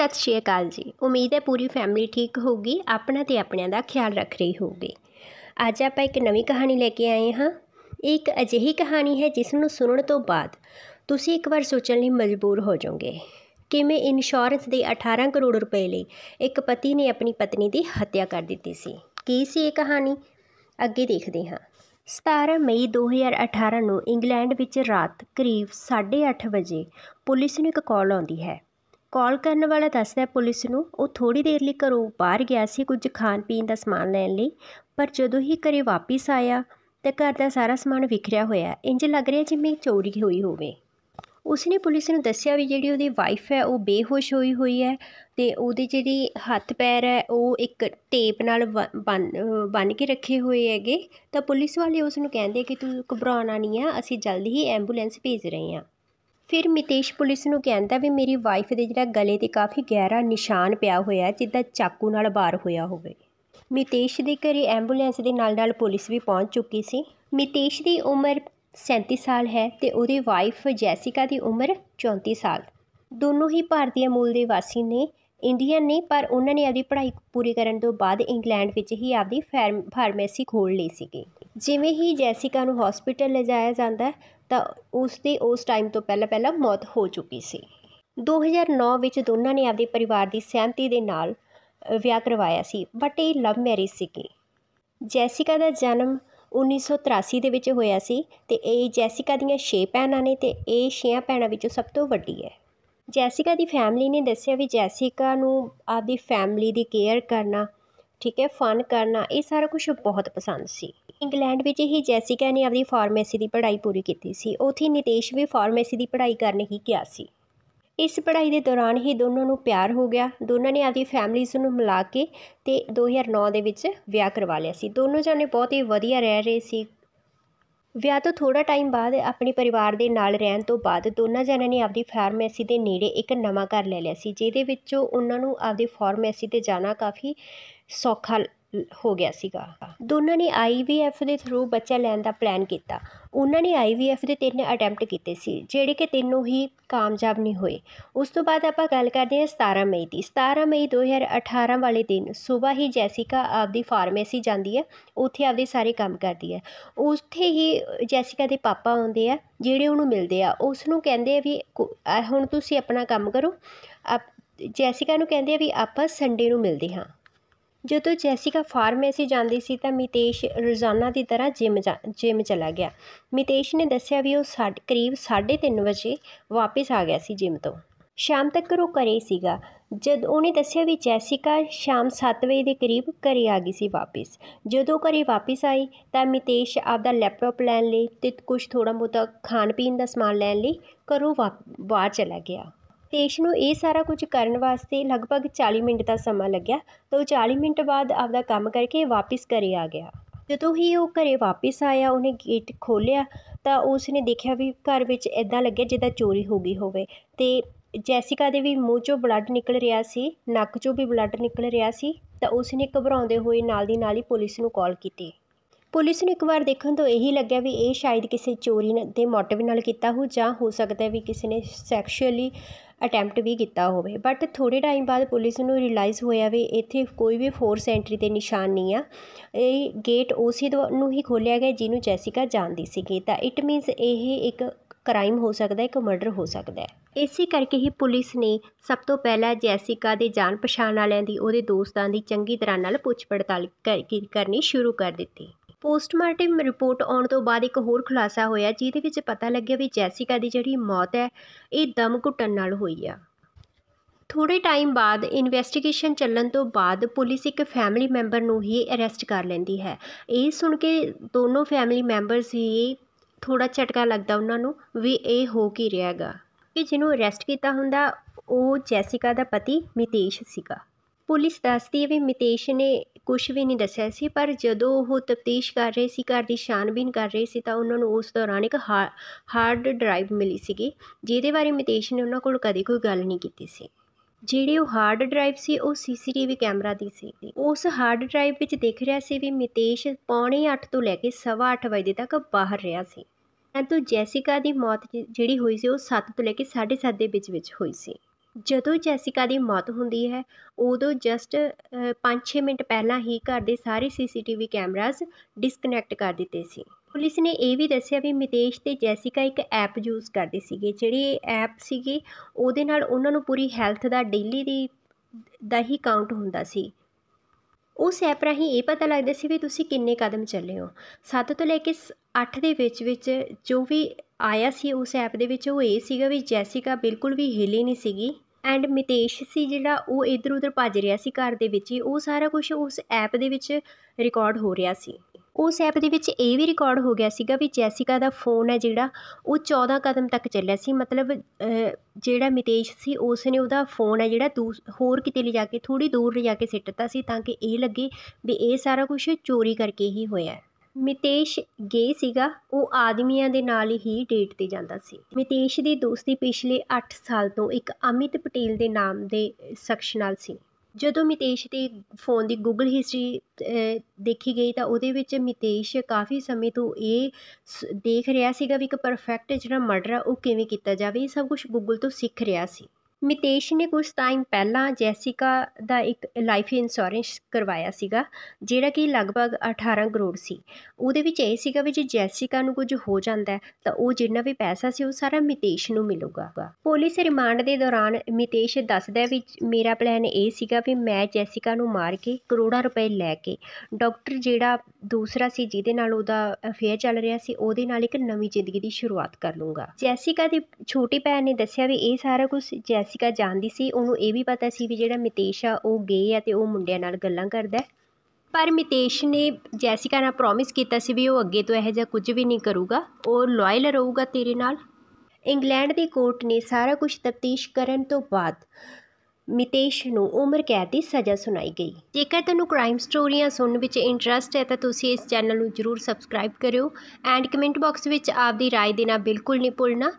ਸਤਿ ਸ਼੍ਰੀ ਅਕਾਲ ਜੀ ਉਮੀਦ ਹੈ ਪੂਰੀ ਫੈਮਿਲੀ ਠੀਕ ਹੋਊਗੀ ਆਪਣਾ ਤੇ ਆਪਣਿਆਂ ਦਾ ਖਿਆਲ ਰੱਖ ਰਹੀ ਹੋਊਗੀ ਅੱਜ ਆਪਾਂ ਇੱਕ ਨਵੀਂ ਕਹਾਣੀ ਲੈ ਕੇ ਆਏ ਹਾਂ ਇੱਕ ਅਜਿਹੀ ਕਹਾਣੀ ਹੈ ਜਿਸ ਨੂੰ ਸੁਣਨ ਤੋਂ ਬਾਅਦ ਤੁਸੀਂ ਇੱਕ ਵਾਰ ਸੋਚਣ ਲਈ ਮਜਬੂਰ ਹੋ ਜਾਓਗੇ ਕਿਵੇਂ ਇੰਸ਼ੋਰੈਂਸ ਦੇ 18 ਕਰੋੜ ਰੁਪਏ ਲਈ ਇੱਕ ਪਤੀ ਨੇ ਆਪਣੀ ਪਤਨੀ ਦੀ ਹੱਤਿਆ ਕਰ ਦਿੱਤੀ ਸੀ ਕੀ ਸੀ ਇਹ ਕਹਾਣੀ ਅੱਗੇ ਦੇਖਦੇ ਹਾਂ 17 ਮਈ 2018 ਨੂੰ ਇੰਗਲੈਂਡ ਵਿੱਚ ਰਾਤ ਕਰੀਬ 8:30 ਵਜੇ ਪੁਲਿਸ ਨੂੰ ਇੱਕ ਕਾਲ ਆਉਂਦੀ ਹੈ ਕਾਲ ਕਰਨ ਵਾਲਾ ਦੱਸਦਾ ਪੁਲਿਸ ਨੂੰ ਉਹ ਥੋੜੀ ਦੇਰ ਲਈ ਘਰੋਂ ਬਾਹਰ ਗਿਆ ਸੀ ਕੁਝ ਖਾਣ ਪੀਣ ਦਾ ਸਮਾਨ ਲੈਣ ਲਈ ਪਰ ਜਦੋਂ ਹੀ ਘਰੇ ਵਾਪਸ ਆਇਆ ਤਾਂ ਘਰ ਦਾ ਸਾਰਾ ਸਮਾਨ ਵਿਖਰਿਆ ਹੋਇਆ ਇੰਜ ਲੱਗ ਰਿਹਾ ਜਿਵੇਂ ਚੋਰੀ ਹੋਈ ਹੋਵੇ ਉਸਨੇ ਪੁਲਿਸ ਨੂੰ ਦੱਸਿਆ ਵੀ ਜਿਹੜੀ ਉਹਦੀ ਵਾਈਫ ਹੈ ਉਹ ਬੇਹੋਸ਼ ਹੋਈ ਹੋਈ ਹੈ ਤੇ ਉਹਦੇ ਜਿਹੜੀ ਹੱਥ ਪੈਰ ਹੈ ਉਹ ਇੱਕ ਟੇਪ ਨਾਲ ਬੰਨ ਕੇ ਰੱਖੇ ਹੋਏ ਹੈਗੇ ਤਾਂ ਪੁਲਿਸ ਵਾਲੇ ਉਸ ਨੂੰ ਕਹਿੰਦੇ ਕਿ ਤੂੰ ਘਬਰਾਉਣਾ ਨਹੀਂ ਆ ਅਸੀਂ ਜਲਦੀ ਹੀ ਐਂਬੂਲੈਂਸ ਭੇਜ ਰਹੇ ਹਾਂ ਫਿਰ ਮਿਤੇਸ਼ ਪੁਲਿਸ ਨੂੰ ਕਹਿੰਦਾ ਵੀ ਮੇਰੀ ਵਾਈਫ ਦੇ ਜਿਹੜਾ ਗਲੇ ਤੇ ਕਾਫੀ ਗਹਿਰਾ ਨਿਸ਼ਾਨ ਪਿਆ ਹੋਇਆ ਜਿੱਦਾਂ ਚਾਕੂ ਨਾਲ ਬਾਰ ਹੋਇਆ ਹੋਵੇ ਮਿਤੇਸ਼ ਦੇ ਘਰੇ ਐਂਬੂਲੈਂਸ ਦੇ ਨਾਲ ਨਾਲ ਪੁਲਿਸ ਵੀ ਪਹੁੰਚ ਚੁੱਕੀ ਸੀ ਮਿਤੇਸ਼ ਦੀ ਉਮਰ 37 ਸਾਲ ਹੈ ਤੇ ਉਹਦੀ ਵਾਈਫ ਜੈਸਿਕਾ ਦੀ ਉਮਰ 34 ਸਾਲ ਦੋਨੋਂ ਹੀ ਭਾਰਤੀ ਮੂਲ ਦੇ ਵਾਸੀ ਨੇ ਇੰਡੀਅਨ ਨੇ ਪਰ ਉਹਨਾਂ ਨੇ ਆਪਣੀ ਪੜ੍ਹਾਈ ਪੂਰੀ ਕਰਨ ਤੋਂ ਬਾਅਦ ਇੰਗਲੈਂਡ ਵਿੱਚ ਹੀ ਆਪਣੀ ਫਾਰਮੇਸੀ ਖੋਲ੍ਹ ਲਈ ਸੀਗੀ ਜਿਵੇਂ ਹੀ ਜੈਸਿਕਾ ਨੂੰ ਹਸਪੀਟਲ ਲਿਜਾਇਆ ਜਾਂਦਾ ਤਾਂ ਉਸ ਦੀ ਉਸ ਟਾਈਮ ਤੋਂ ਪਹਿਲਾਂ ਪਹਿਲਾਂ ਮੌਤ ਹੋ ਚੁੱਕੀ ਸੀ 2009 ਵਿੱਚ ਦੋਨਾਂ ਨੇ ਆਪਣੇ ਪਰਿਵਾਰ ਦੀ ਸਹਿਮਤੀ ਦੇ ਨਾਲ ਵਿਆਹ ਕਰਵਾਇਆ ਸੀ ਬਟ ਇਹ ਲਵ ਮੈਰਿਜ ਸੀਗੀ ਜੈਸਿਕਾ ਦਾ ਜਨਮ 1983 ਦੇ ਵਿੱਚ ਹੋਇਆ ਸੀ ਤੇ ਇਹ ਜੈਸਿਕਾ ਦੀਆਂ 6 ਭੈਣਾਂ ਨੇ ਤੇ ਇਹ 6 ਭੈਣਾਂ ਵਿੱਚੋਂ ਸਭ ਤੋਂ ਵੱਡੀ ਹੈ ਜੈਸਿਕਾ ਦੀ ਫੈਮਿਲੀ ਨੇ ਦੱਸਿਆ ਵੀ ਜੈਸਿਕਾ ਨੂੰ ਆਪਦੀ ਫੈਮਿਲੀ ਦੀ ਕੇਅਰ ਕਰਨਾ ਠੀਕ ਹੈ ਫਨ ਕਰਨਾ ਇਹ ਸਾਰਾ ਕੁਝ ਬਹੁਤ ਪਸੰਦ ਸੀ ਇੰਗਲੈਂਡ ਵਿੱਚ ਹੀ ਜੈਸਿਕਾ ਨੇ ਆਪਣੀ ਫਾਰਮੇਸੀ ਦੀ ਪੜ੍ਹਾਈ ਪੂਰੀ ਕੀਤੀ ਸੀ ਉੱਥੇ ਨਿਤੇਸ਼ ਵੀ ਫਾਰਮੇਸੀ ਦੀ ਪੜ੍ਹਾਈ ਕਰਨ ਹੀ ਗਿਆ ਸੀ ਇਸ ਪੜ੍ਹਾਈ ਦੇ ਦੌਰਾਨ ਹੀ ਦੋਨੋਂ ਨੂੰ ਪਿਆਰ ਹੋ ਗਿਆ ਦੋਨਾਂ ਨੇ ਆਪਣੀ ਫੈਮਲੀਜ਼ ਨੂੰ ਮਿਲਾ ਕੇ ਤੇ 2009 ਦੇ ਵਿੱਚ ਵਿਆਹ ਕਰਵਾ ਲਿਆ ਸੀ ਦੋਨੋਂ ਜਾਨੇ ਬਹੁਤ ਹੀ ਵਧੀਆ ਰਹਿ ਰਹੇ ਸੀ ਵਿਆਹ ਤੋਂ ਥੋੜਾ ਟਾਈਮ ਬਾਅਦ ਆਪਣੇ ਪਰਿਵਾਰ ਦੇ ਨਾਲ ਰਹਿਣ ਤੋਂ ਬਾਅਦ ਦੋਨਾਂ ਜਣਿਆਂ ਨੇ ਆਪਣੀ ਫਾਰਮੇਸੀ ਦੇ ਨੇੜੇ ਇੱਕ ਨਵਾਂ ਘਰ ਲੈ ਲਿਆ ਸੀ ਜਿਹਦੇ ਵਿੱਚੋਂ ਉਹਨਾਂ ਨੂੰ ਆਪਦੀ ਫਾਰਮੇਸੀ ਤੇ ਜਾਣਾ ਕਾਫੀ ਸੌਖਾ ਹੋ ਗਿਆ ਸੀਗਾ ਦੋਨਾਂ ਨੇ ਆਈਵੀਐਫ ਦੇ ਥਰੂ ਬੱਚਾ ਲੈਣ ਦਾ ਪਲਾਨ ਕੀਤਾ ਉਹਨਾਂ ਨੇ ਆਈਵੀਐਫ ਦੇ ਤਿੰਨ ਅਟੈਂਪਟ ਕੀਤੇ ਸੀ ਜਿਹੜੇ ਕਿ ਤਿੰਨੋਂ ਹੀ ਕਾਮਯਾਬ ਨਹੀਂ ਹੋਏ ਉਸ ਤੋਂ ਬਾਅਦ ਆਪਾਂ ਗੱਲ ਕਰਦੇ ਹਾਂ 17 ਮਈ ਦੀ 17 ਮਈ 2018 ਵਾਲੇ ਦਿਨ ਸਵੇਰ ਹੀ ਜੈਸਿਕਾ ਆਪਦੀ ਫਾਰਮੇਸੀ ਜਾਂਦੀ ਹੈ ਉੱਥੇ ਆਪਦੇ ਸਾਰੇ ਕੰਮ ਕਰਦੀ ਹੈ ਉੱਥੇ ਹੀ ਜੈਸਿਕਾ ਦੇ ਪਾਪਾ ਆਉਂਦੇ ਆ ਜਿਹੜੇ ਉਹਨੂੰ ਮਿਲਦੇ ਆ ਉਸ ਨੂੰ ਕਹਿੰਦੇ ਆ ਵੀ ਹੁਣ ਤੁਸੀਂ ਆਪਣਾ ਕੰਮ ਕਰੋ ਜੈਸਿਕਾ ਨੂੰ ਕਹਿੰਦੇ ਆ ਵੀ ਆਪਾਂ ਸੰਡੇ ਨੂੰ ਮਿਲਦੇ ਹਾਂ ਜਦੋਂ ਜੈਸਿਕਾ ਫਾਰਮੇਸੀ ਜਾਂਦੀ ਸੀ ਤਾਂ ਮਿਤੇਸ਼ ਰੋਜ਼ਾਨਾ ਦੀ ਤਰ੍ਹਾਂ ਜਿਮ ਜਿਮ ਚਲਾ ਗਿਆ ਮਿਤੇਸ਼ ਨੇ ਦੱਸਿਆ ਵੀ ਉਹ ਸਾਡੇ ਕਰੀਬ 3:30 ਵਜੇ ਵਾਪਸ ਆ ਗਿਆ ਸੀ ਜਿਮ ਤੋਂ ਸ਼ਾਮ ਤੱਕ ਉਹ ਘਰੇ ਸੀਗਾ ਜਦ ਉਹਨੇ ਦੱਸਿਆ ਵੀ ਜੈਸਿਕਾ ਸ਼ਾਮ 7 ਵਜੇ ਦੇ ਕਰੀਬ ਘਰੇ ਆ ਗਈ ਸੀ ਵਾਪਸ ਜਦੋਂ ਘਰੇ ਵਾਪਸ ਆਈ ਤਾਂ ਮਿਤੇਸ਼ ਆਪਦਾ ਲੈਪਟਾਪ ਲੈਣ ਲਈ ਤੇ ਕੁਝ ਥੋੜਾ ਮੋਟਾ ਖਾਣ ਪੀਣ ਦਾ ਸਮਾਨ ਲੈਣ ਲਈ ਘਰੋਂ ਬਾਹਰ ਚਲਾ ਗਿਆ ਇਸ ਨੂੰ ਇਹ ਸਾਰਾ ਕੁਝ ਕਰਨ ਵਾਸਤੇ ਲਗਭਗ 40 ਮਿੰਟ ਦਾ ਸਮਾਂ ਲੱਗਿਆ ਤਾਂ ਉਹ 40 ਮਿੰਟ ਬਾਅਦ ਆਪਦਾ ਕੰਮ ਕਰਕੇ ਵਾਪਿਸ ਘਰੇ ਆ ਗਿਆ ਜਦੋਂ ਹੀ ਉਹ ਘਰੇ ਵਾਪਿਸ ਆਇਆ ਉਹਨੇ ਗੇਟ ਖੋਲਿਆ ਤਾਂ ਉਸ ਨੇ ਦੇਖਿਆ ਵੀ ਘਰ ਵਿੱਚ ਐਦਾਂ ਲੱਗਿਆ ਜਿੱਦਾਂ ਚੋਰੀ ਹੋ ਗਈ ਹੋਵੇ ਤੇ ਜੈਸਿਕਾ ਦੇ ਵੀ ਮੂੰਹ 'ਚੋਂ ਬਲੱਡ ਨਿਕਲ ਰਿਹਾ ਸੀ ਨੱਕ 'ਚੋਂ ਵੀ ਬਲੱਡ ਨਿਕਲ ਰਿਹਾ ਸੀ ਤਾਂ ਉਸ ਨੇ ਘਬਰਾਉਂਦੇ ਹੋਏ ਨਾਲ ਦੀ ਨਾਲ ਹੀ ਪੁਲਿਸ ਨੂੰ ਕਾਲ ਕੀਤੀ ਪੁਲਿਸ ਨੂੰ ਇੱਕ ਵਾਰ ਦੇਖਣ ਤੋਂ ਇਹੀ ਲੱਗਿਆ ਵੀ ਇਹ ਸ਼ਾਇਦ ਕਿਸੇ ਚੋਰੀ ਦੇ ਮੋਟਿਵ ਨਾਲ ਕੀਤਾ ਹੋ ਜਾਂ ਹੋ ਸਕਦਾ ਵੀ ਕਿਸੇ ਨੇ ਸੈਕਸ਼ੂਅਲੀ ਅਟੈਂਪਟ ਵੀ ਕੀਤਾ ਹੋਵੇ ਬਟ ਥੋੜੇ ਟਾਈਮ ਬਾਅਦ ਪੁਲਿਸ ਨੂੰ ਰਿਅਲਾਈਜ਼ ਹੋਇਆ ਵੀ ਇੱਥੇ ਕੋਈ ਵੀ ਫੋਰਸ ਐਂਟਰੀ ਦੇ ਨਿਸ਼ਾਨ ਨਹੀਂ ਆ ਇਹ ਗੇਟ ਉਸੇ ਨੂੰ ਹੀ ਖੋਲਿਆ ਗਿਆ ਜਿਹਨੂੰ ਜੈਸਿਕਾ ਜਾਣਦੀ ਸੀਗੀ ਤਾਂ ਇਟ ਮੀਨਸ ਇਹ ਇੱਕ ਕ੍ਰਾਈਮ ਹੋ ਸਕਦਾ ਹੈ ਇੱਕ ਮਰਡਰ ਹੋ ਸਕਦਾ ਹੈ ਇਸੇ ਕਰਕੇ ਹੀ ਪੁਲਿਸ ਨੇ ਸਭ ਤੋਂ ਪਹਿਲਾਂ ਜੈਸਿਕਾ ਦੇ ਜਾਣ ਪਛਾਣ ਵਾਲਿਆਂ ਦੀ ਉਹਦੇ ਦੋਸਤਾਂ ਦੀ ਚੰਗੀ ਤਰ੍ਹਾਂ ਨਾਲ ਪੁੱਛ ਪੜਤਾਲ ਕਰਨੀ ਸ਼ੁਰੂ ਕਰ ਦਿੱਤੀ ਪੋਸਟਮਾਰਟਮ ਰਿਪੋਰਟ ਆਉਣ ਤੋਂ ਬਾਅਦ ਇੱਕ ਹੋਰ ਖੁਲਾਸਾ ਹੋਇਆ ਜਿਹਦੇ ਵਿੱਚ ਪਤਾ ਲੱਗਿਆ ਵੀ ਜੈਸਿਕਾ ਦੀ ਜਿਹੜੀ ਮੌਤ ਹੈ ਇਹ ਦਮ ਘੁੱਟਣ ਨਾਲ ਹੋਈ ਆ ਥੋੜੇ ਟਾਈਮ ਬਾਅਦ ਇਨਵੈਸਟੀਗੇਸ਼ਨ ਚੱਲਣ ਤੋਂ ਬਾਅਦ ਪੁਲਿਸ ਇੱਕ ਫੈਮਿਲੀ ਮੈਂਬਰ ਨੂੰ ਹੀ ਅਰੈਸਟ ਕਰ ਲੈਂਦੀ ਹੈ ਇਹ ਸੁਣ ਕੇ ਦੋਨੋਂ ਫੈਮਿਲੀ ਮੈਂਬਰਸ ਹੀ ਥੋੜਾ ਝਟਕਾ ਲੱਗਦਾ ਉਹਨਾਂ ਨੂੰ ਵੀ ਇਹ ਹੋ ਕੀ ਰਿਹਾਗਾ ਕਿ ਜਿਹਨੂੰ ਅਰੈਸਟ ਕੀਤਾ ਹੁੰਦਾ ਉਹ ਜੈਸਿਕਾ ਦਾ ਪਤੀ ਮਿਤੇਸ਼ ਸੀਗਾ ਪੁਲਿਸ ਦੱਸਦੀ ਹੈ ਵੀ ਮਿਤੇਸ਼ ਨੇ ਕੁਝ ਵੀ ਨਹੀਂ ਦੱਸਿਆ ਸੀ ਪਰ ਜਦੋਂ ਉਹ ਤਫਤੀਸ਼ ਕਰ ਰਹੇ ਸੀ ਘਰ ਦੀ ਛਾਨਬੀਨ ਕਰ ਰਹੇ ਸੀ ਤਾਂ ਉਹਨਾਂ ਨੂੰ ਉਸ ਦੌਰਾਨ ਇੱਕ ਹਾਰਡ ਡਰਾਈਵ ਮਿਲੀ ਸੀਗੀ ਜਿਹਦੇ ਬਾਰੇ ਮਿਤੇਸ਼ ਨੇ ਉਹਨਾਂ ਕੋਲ ਕਦੇ ਕੋਈ ਗੱਲ ਨਹੀਂ ਕੀਤੀ ਸੀ ਜਿਹੜੀ ਉਹ ਹਾਰਡ ਡਰਾਈਵ ਸੀ ਉਹ ਸੀਸੀਟੀਵੀ ਕੈਮਰਾ ਦੀ ਸੀ ਉਸ ਹਾਰਡ ਡਰਾਈਵ ਵਿੱਚ ਦਿਖ ਰਿਹਾ ਸੀ ਵੀ ਮਿਤੇਸ਼ ਪੌਣੇ 8 ਤੋਂ ਲੈ ਕੇ 8:30 ਵਜੇ ਤੱਕ ਬਾਹਰ ਰਿਹਾ ਸੀ ਤਾਂ ਜੈਸਿਕਾ ਦੀ ਮੌਤ ਜਿਹੜੀ ਹੋਈ ਸੀ ਉਹ 7 ਤੋਂ ਲੈ ਕੇ 7:30 ਦੇ ਵਿੱਚ ਵਿੱਚ ਹੋਈ ਸੀ ਜਦੋਂ ਜੈਸਿਕਾ ਦੀ ਮੌਤ ਹੁੰਦੀ ਹੈ ਉਦੋਂ ਜਸਟ 5-6 ਮਿੰਟ ਪਹਿਲਾਂ ਹੀ ਘਰ ਦੇ ਸਾਰੇ ਸੀਸੀਟੀਵੀ ਕੈਮਰਾਜ਼ ਡਿਸਕਨੈਕਟ ਕਰ ਦਿੱਤੇ ਸੀ ਪੁਲਿਸ ਨੇ ਇਹ ਵੀ ਦੱਸਿਆ ਵੀ ਮਿਤੇਸ਼ ਤੇ ਜੈਸਿਕਾ ਇੱਕ ਐਪ ਯੂਜ਼ ਕਰਦੇ ਸੀਗੇ ਜਿਹੜੀ ਐਪ ਸੀਗੀ ਉਹਦੇ ਨਾਲ ਉਹਨਾਂ ਨੂੰ ਪੂਰੀ ਹੈਲਥ ਦਾ ਡੇਲੀ ਦੀ ਦਾ ਹੀ ਕਾਊਂਟ ਹੁੰਦਾ ਸੀ ਉਸ ਐਪ ਰਾਹੀਂ ਇਹ ਪਤਾ ਲੱਗਦਾ ਸੀ ਵੀ ਤੁਸੀਂ ਕਿੰਨੇ ਕਦਮ ਚੱਲੇ ਹੋ 7 ਤੋਂ ਲੈ ਕੇ 8 ਦੇ ਵਿੱਚ ਵਿੱਚ ਜੋ ਵੀ ਆਇਆ ਸੀ ਉਸ ਐਪ ਦੇ ਵਿੱਚ ਉਹ ਇਹ ਸੀਗਾ ਵੀ ਜੈਸਿਕਾ ਬਿਲਕੁਲ ਵੀ ਹਿਲੀ ਨਹੀਂ ਸੀਗੀ ਐਂਡ ਮਿਤੇਸ਼ ਸੀ ਜਿਹੜਾ ਉਹ ਇਧਰ ਉਧਰ ਭੱਜ ਰਿਹਾ ਸੀ ਘਰ ਦੇ ਵਿੱਚ ਹੀ ਉਹ ਸਾਰਾ ਕੁਝ ਉਸ ਐਪ ਦੇ ਵਿੱਚ ਰਿਕਾਰਡ ਹੋ ਰਿਹਾ ਸੀ ਉਸ ਐਪ ਦੇ ਵਿੱਚ ਇਹ ਵੀ ਰਿਕਾਰਡ ਹੋ ਗਿਆ ਸੀਗਾ ਵੀ ਜੈਸਿਕਾ ਦਾ ਫੋਨ ਹੈ ਜਿਹੜਾ ਉਹ 14 ਕਦਮ ਤੱਕ ਚੱਲਿਆ ਸੀ ਮਤਲਬ ਜਿਹੜਾ ਮਿਤੇਸ਼ ਸੀ ਉਸ ਨੇ ਉਹਦਾ ਫੋਨ ਹੈ ਜਿਹੜਾ ਹੋਰ ਕਿਤੇ ਲਿਜਾ ਕੇ ਥੋੜੀ ਦੂਰ ਲਿਜਾ ਕੇ ਸਿੱਟਤਾ ਸੀ ਤਾਂ ਕਿ ਇਹ ਲੱਗੇ ਵੀ ਇਹ ਸਾਰਾ ਕੁਝ ਚੋਰੀ ਕਰਕੇ ਹੀ ਹੋਇਆ ਮਿਤੇਸ਼ ਗੇ ਸੀਗਾ ਉਹ ਆਦਮੀਆਂ ਦੇ ਨਾਲ ਹੀ ਡੇਟ ਤੇ ਜਾਂਦਾ ਸੀ ਮਿਤੇਸ਼ ਦੀ ਦੋਸਤੀ ਪਿਛਲੇ 8 ਸਾਲ ਤੋਂ ਇੱਕ ਅਮਿਤ ਪਟੇਲ ਦੇ ਨਾਮ ਦੇ ਸ਼ਖਸ ਨਾਲ ਸੀ ਜਦੋਂ ਮਿਤੇਸ਼ ਦੀ ਫੋਨ ਦੀ ਗੂਗਲ ਹਿਸਟਰੀ ਦੇਖੀ ਗਈ ਤਾਂ ਉਹਦੇ ਵਿੱਚ ਮਿਤੇਸ਼ ਕਾਫੀ ਸਮੇਂ ਤੋਂ ਇਹ ਦੇਖ ਰਿਹਾ ਸੀਗਾ ਵੀ ਇੱਕ ਪਰਫੈਕਟ ਜਿਹੜਾ ਮਰਡਰ ਆ ਉਹ ਕਿਵੇਂ ਕੀਤਾ ਜਾਵੇ ਇਹ ਸਭ ਕੁਝ ਗੂਗਲ ਤੋਂ ਸਿੱਖ ਰਿਹਾ ਸੀ ਮਿਤੇਸ਼ ਨੇ ਕੁਝ ਟਾਈਮ ਪਹਿਲਾਂ ਜੈਸਿਕਾ ਦਾ ਇੱਕ ਲਾਈਫ ਇੰਸ਼ੋਰੈਂਸ ਕਰਵਾਇਆ ਸੀਗਾ ਜਿਹੜਾ ਕਿ ਲਗਭਗ 18 ਕਰੋੜ ਸੀ ਉਹਦੇ ਵਿੱਚ ਇਹ ਸੀਗਾ ਵੀ ਜੇ ਜੈਸਿਕਾ ਨੂੰ ਕੁਝ ਹੋ ਜਾਂਦਾ ਤਾਂ ਉਹ ਜਿੰਨਾ ਵੀ ਪੈਸਾ ਸੀ ਉਹ ਸਾਰਾ ਮਿਤੇਸ਼ ਨੂੰ ਮਿਲੂਗਾ ਪੁਲਿਸ ਰਿਮਾਂਡ ਦੇ ਦੌਰਾਨ ਮਿਤੇਸ਼ ਦੱਸਦਾ ਵੀ ਮੇਰਾ ਪਲਾਨ ਇਹ ਸੀਗਾ ਵੀ ਮੈਂ ਜੈਸਿਕਾ ਨੂੰ ਮਾਰ ਕੇ ਕਰੋੜਾਂ ਰੁਪਏ ਲੈ ਕੇ ਡਾਕਟਰ ਜਿਹੜਾ ਦੂਸਰਾ ਸੀ ਜਿਹਦੇ ਨਾਲ ਉਹਦਾ ਅਫੇਅਰ ਚੱਲ ਰਿਹਾ ਸੀ ਉਹਦੇ ਨਾਲ ਇੱਕ ਨਵੀਂ ਜ਼ਿੰਦਗੀ ਦੀ ਸ਼ੁਰੂਆਤ ਕਰ ਲੂੰਗਾ ਜੈਸਿਕਾ ਦੀ ਛੋਟੀ ਭੈਣ ਨੇ ਦੱਸਿਆ ਵੀ ਇਹ ਸਾਰਾ ਕੁਝ ਜੈਸਿਕਾ ਜਾਣਦੀ ਸੀ ਉਹਨੂੰ ਇਹ ਵੀ ਪਤਾ ਸੀ ਵੀ ਜਿਹੜਾ ਮਿਤੇਸ਼ ਆ ਉਹ ਗੇ ਆ ਤੇ ਉਹ ਮੁੰਡਿਆਂ ਨਾਲ ਗੱਲਾਂ ਕਰਦਾ ਪਰ ਮਿਤੇਸ਼ ਨੇ ਜੈਸਿਕਾ ਨਾਲ ਪ੍ਰੋਮਿਸ ਕੀਤਾ ਸੀ ਵੀ ਉਹ ਅੱਗੇ ਤੋਂ ਇਹੋ ਜਿਹਾ ਕੁਝ ਵੀ ਨਹੀਂ ਕਰੂਗਾ ਉਹ ਲਾਇਲ ਰਹੂਗਾ ਤੇਰੇ ਨਾਲ ਇੰਗਲੈਂਡ ਦੀ ਕੋਰਟ ਨੇ ਸਾਰਾ ਕੁਝ ਤਫਤੀਸ਼ ਕਰਨ ਤੋਂ ਬਾਅਦ ਮਿਤੇਸ਼ ਨੂੰ ਉਮਰ ਕੈਦ ਦੀ ਸਜ਼ਾ ਸੁਣਾਈ ਗਈ ਜੇਕਰ ਤੁਹਾਨੂੰ ਕ੍ਰਾਈਮ ਸਟੋਰੀਆਂ ਸੁਣਨ ਵਿੱਚ ਇੰਟਰਸਟ ਹੈ ਤਾਂ ਤੁਸੀਂ ਇਸ ਚੈਨਲ ਨੂੰ ਜਰੂਰ ਸਬਸਕ੍ਰਾਈਬ ਕਰਿਓ ਐਂਡ ਕਮੈਂਟ ਬਾਕਸ ਵਿੱਚ ਆਪਦੀ رائے ਦੇਣਾ ਬਿਲਕੁਲ ਨਹੀਂ ਭੁੱਲਣਾ